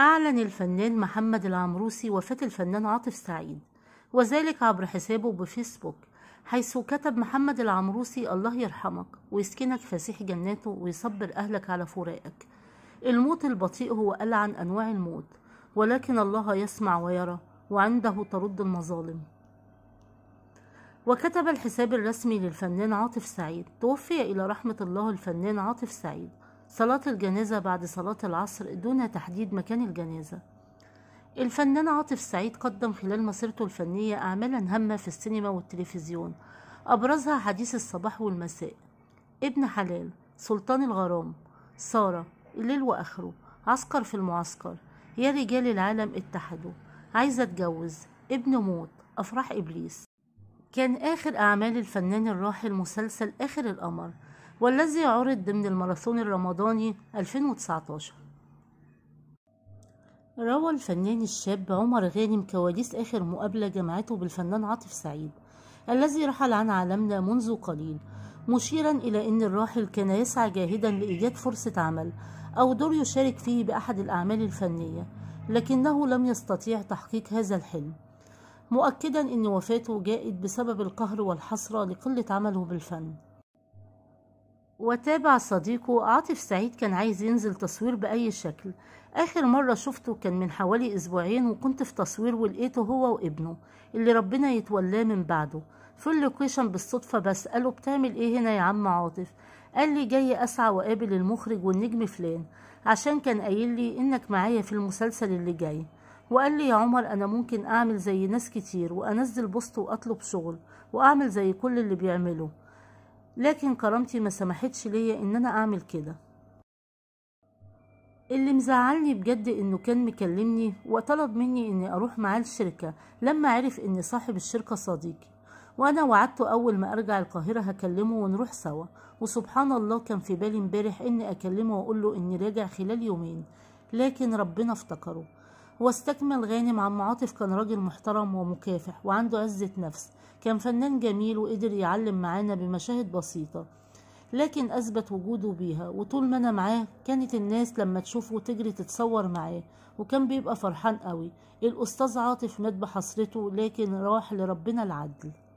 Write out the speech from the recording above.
أعلن الفنان محمد العمروسي وفاة الفنان عاطف سعيد وذلك عبر حسابه بفيسبوك حيث كتب محمد العمروسي الله يرحمك ويسكنك فسيح جناته ويصبر أهلك على فراقك الموت البطيء هو ألعن أنواع الموت ولكن الله يسمع ويرى وعنده ترد المظالم وكتب الحساب الرسمي للفنان عاطف سعيد توفي إلى رحمة الله الفنان عاطف سعيد صلاة الجنازة بعد صلاة العصر دون تحديد مكان الجنازة الفنان عاطف سعيد قدم خلال مسيرته الفنية أعمالا هامة في السينما والتلفزيون أبرزها حديث الصباح والمساء ابن حلال سلطان الغرام سارة الليل وآخره عسكر في المعسكر يا رجال العالم اتحدوا عايزة اتجوز ابن موت أفراح إبليس كان آخر أعمال الفنان الراحل مسلسل آخر القمر والذي عرض ضمن الماراثون الرمضاني 2019 روى الفنان الشاب عمر غانم كواليس آخر مقابلة جمعته بالفنان عاطف سعيد الذي رحل عن عالمنا منذ قليل مشيرا إلى أن الراحل كان يسعى جاهدا لإيجاد فرصة عمل أو دور يشارك فيه بأحد الأعمال الفنية لكنه لم يستطيع تحقيق هذا الحلم مؤكدا أن وفاته جاءت بسبب القهر والحسرة لقلة عمله بالفن وتابع صديقه عاطف سعيد كان عايز ينزل تصوير بأي شكل آخر مرة شفته كان من حوالي أسبوعين وكنت في تصوير ولقيته هو وابنه اللي ربنا يتولاه من بعده في اللوكيشن بالصدفة بسأله بتعمل ايه هنا يا عم عاطف قال لي جاي أسعى وقابل المخرج والنجم فلان عشان كان قايل لي إنك معايا في المسلسل اللي جاي وقال لي يا عمر أنا ممكن أعمل زي ناس كتير وأنزل بوست وأطلب شغل وأعمل زي كل اللي بيعمله لكن كرامتي ما سمحتش ليا ان انا اعمل كده اللي مزعلني بجد انه كان مكلمني وطلب مني اني اروح معاه الشركه لما عرف ان صاحب الشركه صديقي وانا وعدته اول ما ارجع القاهره هكلمه ونروح سوا وسبحان الله كان في بالي امبارح اني اكلمه واقول له اني راجع خلال يومين لكن ربنا افتكره واستكمل غانم عم عاطف كان راجل محترم ومكافح وعنده عزة نفس كان فنان جميل وقدر يعلم معانا بمشاهد بسيطة لكن أثبت وجوده بيها وطول ما أنا معاه كانت الناس لما تشوفه تجري تتصور معاه وكان بيبقى فرحان قوي الأستاذ عاطف مات بحسرته لكن راح لربنا العدل